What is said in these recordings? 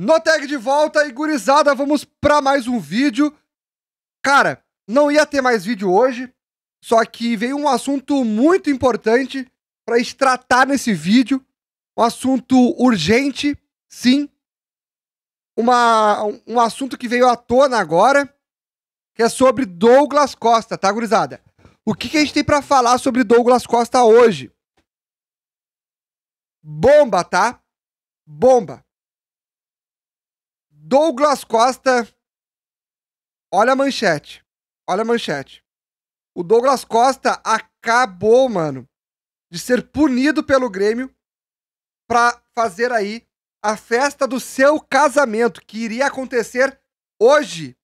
No tag de volta e gurizada, vamos para mais um vídeo. Cara, não ia ter mais vídeo hoje, só que veio um assunto muito importante para gente tratar nesse vídeo. Um assunto urgente, sim. Uma, um assunto que veio à tona agora, que é sobre Douglas Costa, tá, gurizada? O que, que a gente tem para falar sobre Douglas Costa hoje? Bomba, tá? Bomba. Douglas Costa. Olha a manchete. Olha a manchete. O Douglas Costa acabou, mano, de ser punido pelo Grêmio para fazer aí a festa do seu casamento, que iria acontecer hoje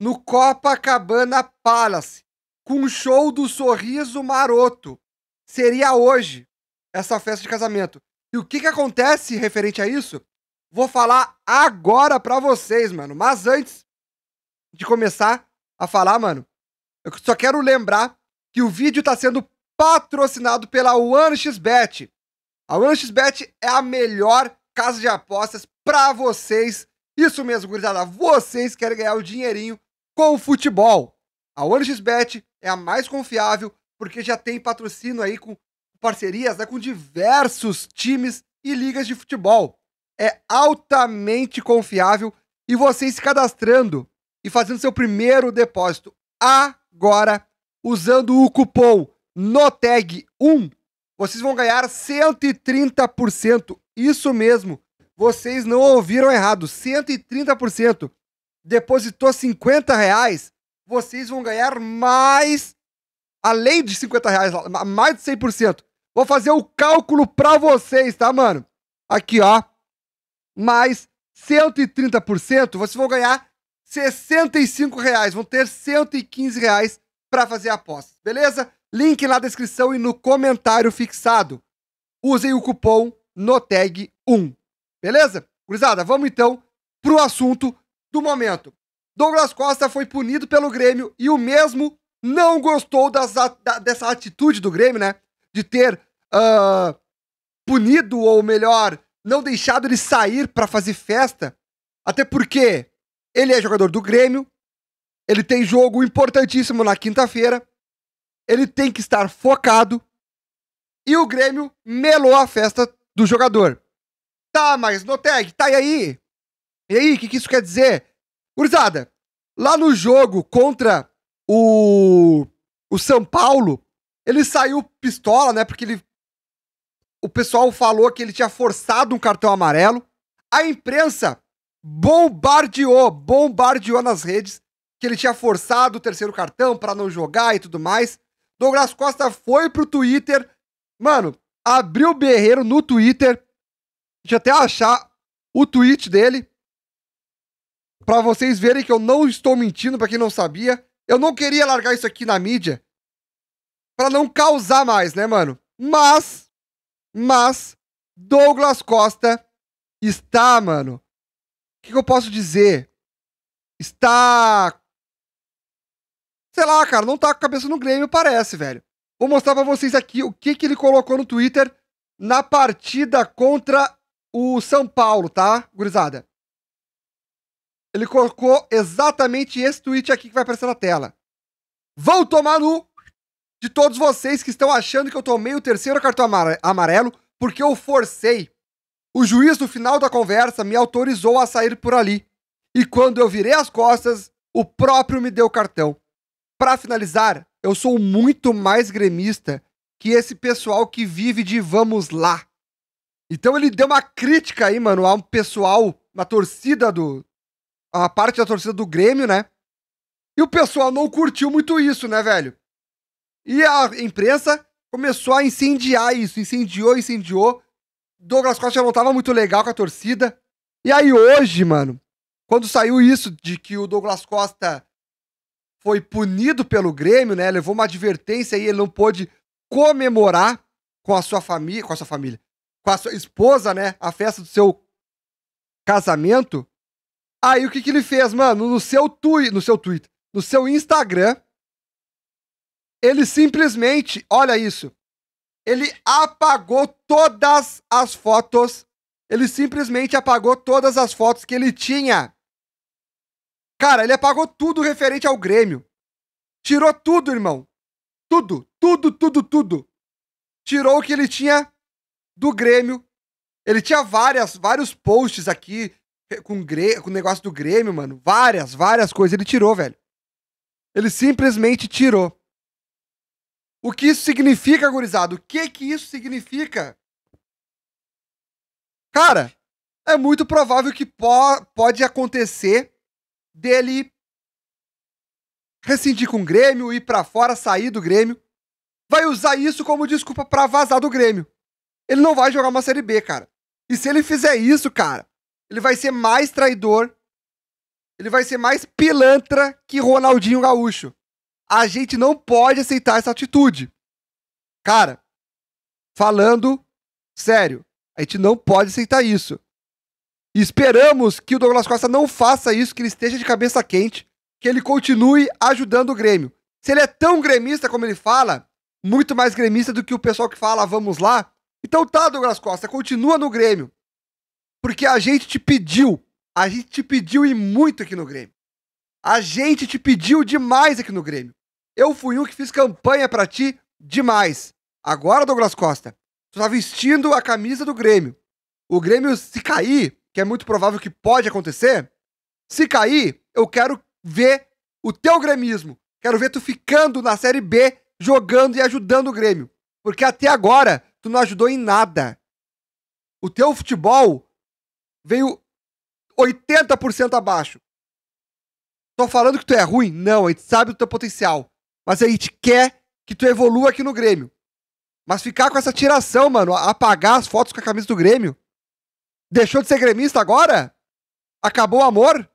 no Copacabana Palace, com o show do Sorriso Maroto. Seria hoje essa festa de casamento. E o que, que acontece referente a isso? Vou falar agora pra vocês, mano. Mas antes de começar a falar, mano, eu só quero lembrar que o vídeo tá sendo patrocinado pela OneXBet. A OneXBet é a melhor casa de apostas pra vocês. Isso mesmo, gurizada. Vocês querem ganhar o dinheirinho com o futebol. A OneXBet é a mais confiável porque já tem patrocínio aí com parcerias né, com diversos times e ligas de futebol é altamente confiável e você se cadastrando e fazendo seu primeiro depósito agora usando o cupom NOTEG1, vocês vão ganhar 130%. Isso mesmo. Vocês não ouviram errado, 130%. Depositou 50 reais, vocês vão ganhar mais, além de 50 reais, mais de 100%. Vou fazer o cálculo para vocês, tá, mano? Aqui, ó mais 130%, vocês vão ganhar 65 reais, vão ter 115 reais para fazer apostas, beleza? Link na descrição e no comentário fixado. Usem o cupom NOTEG1, beleza? Gurizada, vamos então pro assunto do momento. Douglas Costa foi punido pelo Grêmio e o mesmo não gostou das, da, dessa atitude do Grêmio, né? De ter uh, punido, ou melhor, não deixado ele sair para fazer festa, até porque ele é jogador do Grêmio, ele tem jogo importantíssimo na quinta-feira, ele tem que estar focado e o Grêmio melou a festa do jogador. Tá, mas Noteg, tá e aí? E aí, o que, que isso quer dizer? Gurizada, lá no jogo contra o, o São Paulo, ele saiu pistola, né? Porque ele o pessoal falou que ele tinha forçado um cartão amarelo. A imprensa bombardeou, bombardeou nas redes que ele tinha forçado o terceiro cartão para não jogar e tudo mais. Douglas Costa foi pro Twitter, mano, abriu o berreiro no Twitter. Deixa eu até achar o tweet dele para vocês verem que eu não estou mentindo para quem não sabia. Eu não queria largar isso aqui na mídia para não causar mais, né, mano? Mas mas Douglas Costa está, mano. O que, que eu posso dizer? Está. Sei lá, cara, não tá com a cabeça no Grêmio, parece, velho. Vou mostrar para vocês aqui o que, que ele colocou no Twitter na partida contra o São Paulo, tá, gurizada? Ele colocou exatamente esse tweet aqui que vai aparecer na tela. Vão tomar no de todos vocês que estão achando que eu tomei o terceiro cartão amarelo porque eu forcei. O juiz, no final da conversa, me autorizou a sair por ali. E quando eu virei as costas, o próprio me deu cartão. Para finalizar, eu sou muito mais gremista que esse pessoal que vive de vamos lá. Então ele deu uma crítica aí, mano, a um pessoal na torcida do. a parte da torcida do Grêmio, né? E o pessoal não curtiu muito isso, né, velho? E a imprensa começou a incendiar isso, incendiou, incendiou. Douglas Costa já não tava muito legal com a torcida. E aí hoje, mano, quando saiu isso de que o Douglas Costa foi punido pelo Grêmio, né? Levou uma advertência e ele não pôde comemorar com a sua família, com a sua família, com a sua esposa, né? A festa do seu casamento. Aí o que, que ele fez, mano? No seu tui no seu Twitter, no seu Instagram, ele simplesmente, olha isso, ele apagou todas as fotos. Ele simplesmente apagou todas as fotos que ele tinha. Cara, ele apagou tudo referente ao Grêmio. Tirou tudo, irmão. Tudo, tudo, tudo, tudo. Tirou o que ele tinha do Grêmio. Ele tinha várias, vários posts aqui com, com o negócio do Grêmio, mano. Várias, várias coisas. Ele tirou, velho. Ele simplesmente tirou. O que isso significa, gurizada? O que que isso significa? Cara, é muito provável que po pode acontecer dele rescindir com o Grêmio, ir para fora, sair do Grêmio. Vai usar isso como desculpa para vazar do Grêmio. Ele não vai jogar uma Série B, cara. E se ele fizer isso, cara, ele vai ser mais traidor, ele vai ser mais pilantra que Ronaldinho Gaúcho. A gente não pode aceitar essa atitude. Cara, falando sério, a gente não pode aceitar isso. esperamos que o Douglas Costa não faça isso, que ele esteja de cabeça quente, que ele continue ajudando o Grêmio. Se ele é tão gremista como ele fala, muito mais gremista do que o pessoal que fala vamos lá, então tá, Douglas Costa, continua no Grêmio. Porque a gente te pediu, a gente te pediu e muito aqui no Grêmio. A gente te pediu demais aqui no Grêmio. Eu fui um que fiz campanha para ti demais. Agora, Douglas Costa, tu tá vestindo a camisa do Grêmio. O Grêmio, se cair, que é muito provável que pode acontecer, se cair, eu quero ver o teu gremismo. Quero ver tu ficando na Série B, jogando e ajudando o Grêmio. Porque até agora, tu não ajudou em nada. O teu futebol veio 80% abaixo. Tô falando que tu é ruim? Não, a gente sabe do teu potencial. Mas a gente quer que tu evolua aqui no Grêmio. Mas ficar com essa tiração, mano, apagar as fotos com a camisa do Grêmio. Deixou de ser gremista agora? Acabou o amor?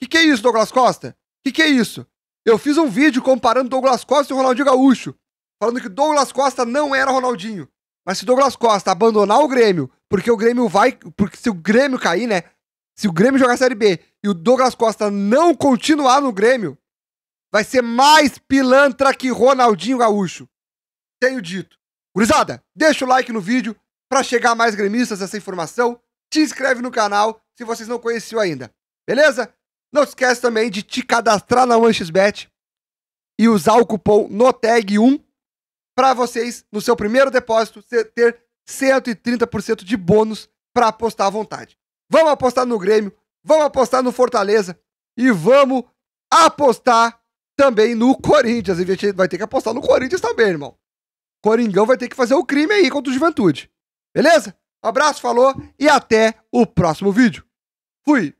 Que que é isso, Douglas Costa? Que que é isso? Eu fiz um vídeo comparando Douglas Costa e o Ronaldinho Gaúcho, falando que Douglas Costa não era Ronaldinho. Mas se Douglas Costa abandonar o Grêmio, porque o Grêmio vai, porque se o Grêmio cair, né? Se o Grêmio jogar Série B e o Douglas Costa não continuar no Grêmio, vai ser mais pilantra que Ronaldinho Gaúcho. Tenho dito. Gurizada, deixa o like no vídeo para chegar a mais gremistas essa informação. Te inscreve no canal se vocês não conheciam ainda. Beleza? Não esquece também de te cadastrar na OneXBet e usar o cupom NOTEG1 para vocês, no seu primeiro depósito, ter 130% de bônus para apostar à vontade. Vamos apostar no Grêmio, vamos apostar no Fortaleza e vamos apostar também no Corinthians. a gente vai ter que apostar no Corinthians também, irmão. Coringão vai ter que fazer o crime aí contra o Juventude. Beleza? Abraço, falou e até o próximo vídeo. Fui!